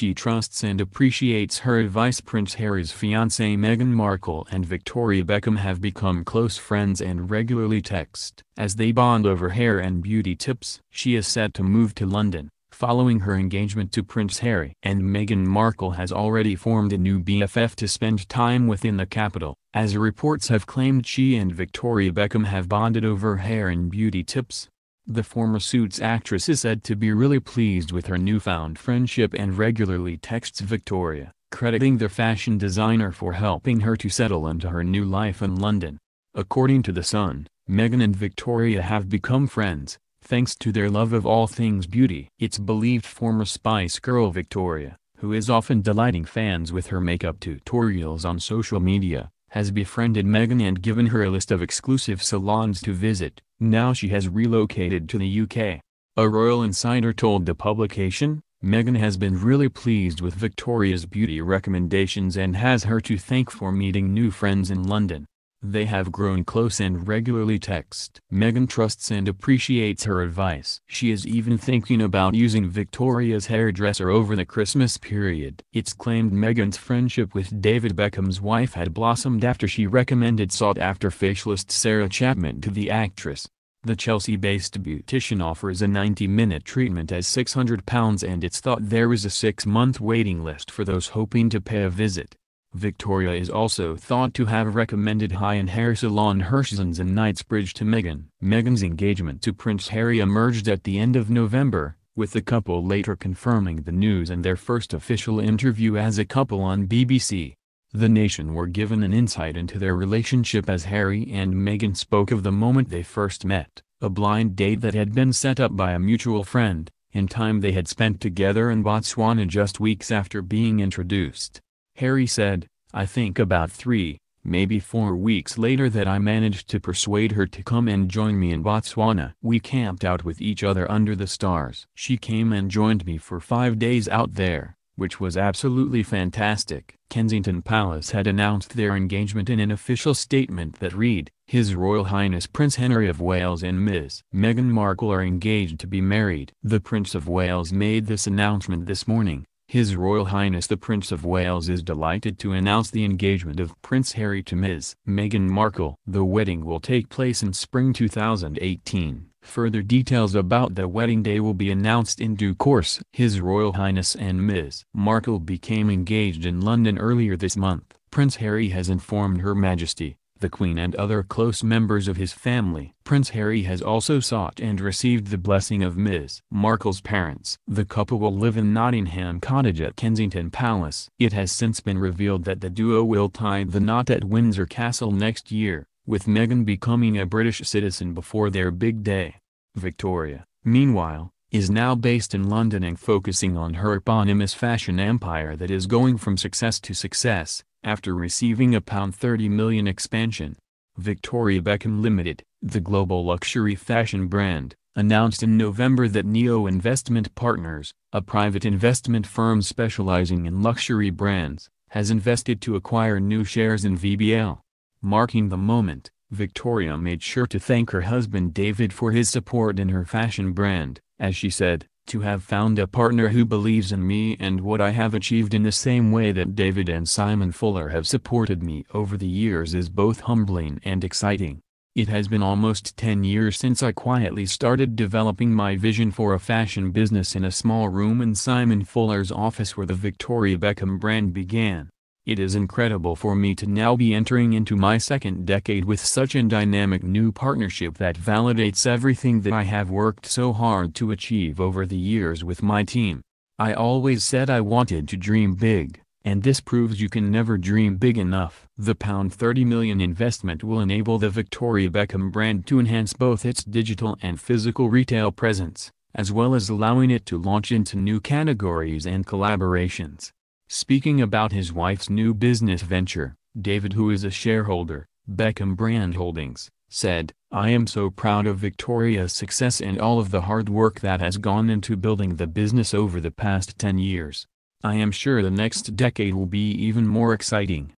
she trusts and appreciates her advice. Prince Harry's fiancée Meghan Markle and Victoria Beckham have become close friends and regularly text. As they bond over hair and beauty tips, she is set to move to London, following her engagement to Prince Harry. And Meghan Markle has already formed a new BFF to spend time within the capital, as reports have claimed she and Victoria Beckham have bonded over hair and beauty tips the former Suits actress is said to be really pleased with her newfound friendship and regularly texts Victoria, crediting the fashion designer for helping her to settle into her new life in London. According to The Sun, Meghan and Victoria have become friends, thanks to their love of all things beauty. It's believed former Spice Girl Victoria, who is often delighting fans with her makeup tutorials on social media, has befriended Meghan and given her a list of exclusive salons to visit, now she has relocated to the UK. A royal insider told the publication, Meghan has been really pleased with Victoria's beauty recommendations and has her to thank for meeting new friends in London. They have grown close and regularly text. Meghan trusts and appreciates her advice. She is even thinking about using Victoria's hairdresser over the Christmas period. It's claimed Meghan's friendship with David Beckham's wife had blossomed after she recommended sought-after facialist Sarah Chapman to the actress. The Chelsea-based beautician offers a 90-minute treatment as £600 and it's thought there is a six-month waiting list for those hoping to pay a visit. Victoria is also thought to have recommended high-end hair salon Herschel's in Knightsbridge to Meghan. Meghan's engagement to Prince Harry emerged at the end of November, with the couple later confirming the news in their first official interview as a couple on BBC. The Nation were given an insight into their relationship as Harry and Meghan spoke of the moment they first met, a blind date that had been set up by a mutual friend, and time they had spent together in Botswana just weeks after being introduced. Harry said, I think about three, maybe four weeks later that I managed to persuade her to come and join me in Botswana. We camped out with each other under the stars. She came and joined me for five days out there, which was absolutely fantastic. Kensington Palace had announced their engagement in an official statement that read, His Royal Highness Prince Henry of Wales and Miss Meghan Markle are engaged to be married. The Prince of Wales made this announcement this morning, his Royal Highness the Prince of Wales is delighted to announce the engagement of Prince Harry to Ms. Meghan Markle. The wedding will take place in spring 2018. Further details about the wedding day will be announced in due course. His Royal Highness and Ms. Markle became engaged in London earlier this month. Prince Harry has informed Her Majesty the Queen and other close members of his family. Prince Harry has also sought and received the blessing of Ms. Markle's parents. The couple will live in Nottingham Cottage at Kensington Palace. It has since been revealed that the duo will tie the knot at Windsor Castle next year, with Meghan becoming a British citizen before their big day. Victoria, meanwhile, is now based in London and focusing on her eponymous fashion empire that is going from success to success, after receiving a pound £30 expansion. Victoria Beckham Limited, the global luxury fashion brand, announced in November that Neo Investment Partners, a private investment firm specializing in luxury brands, has invested to acquire new shares in VBL. Marking the moment, Victoria made sure to thank her husband David for his support in her fashion brand, as she said, to have found a partner who believes in me and what I have achieved in the same way that David and Simon Fuller have supported me over the years is both humbling and exciting. It has been almost 10 years since I quietly started developing my vision for a fashion business in a small room in Simon Fuller's office where the Victoria Beckham brand began. It is incredible for me to now be entering into my second decade with such a dynamic new partnership that validates everything that I have worked so hard to achieve over the years with my team. I always said I wanted to dream big, and this proves you can never dream big enough. The £30 million investment will enable the Victoria Beckham brand to enhance both its digital and physical retail presence, as well as allowing it to launch into new categories and collaborations. Speaking about his wife's new business venture, David who is a shareholder, Beckham Brand Holdings, said, I am so proud of Victoria's success and all of the hard work that has gone into building the business over the past 10 years. I am sure the next decade will be even more exciting.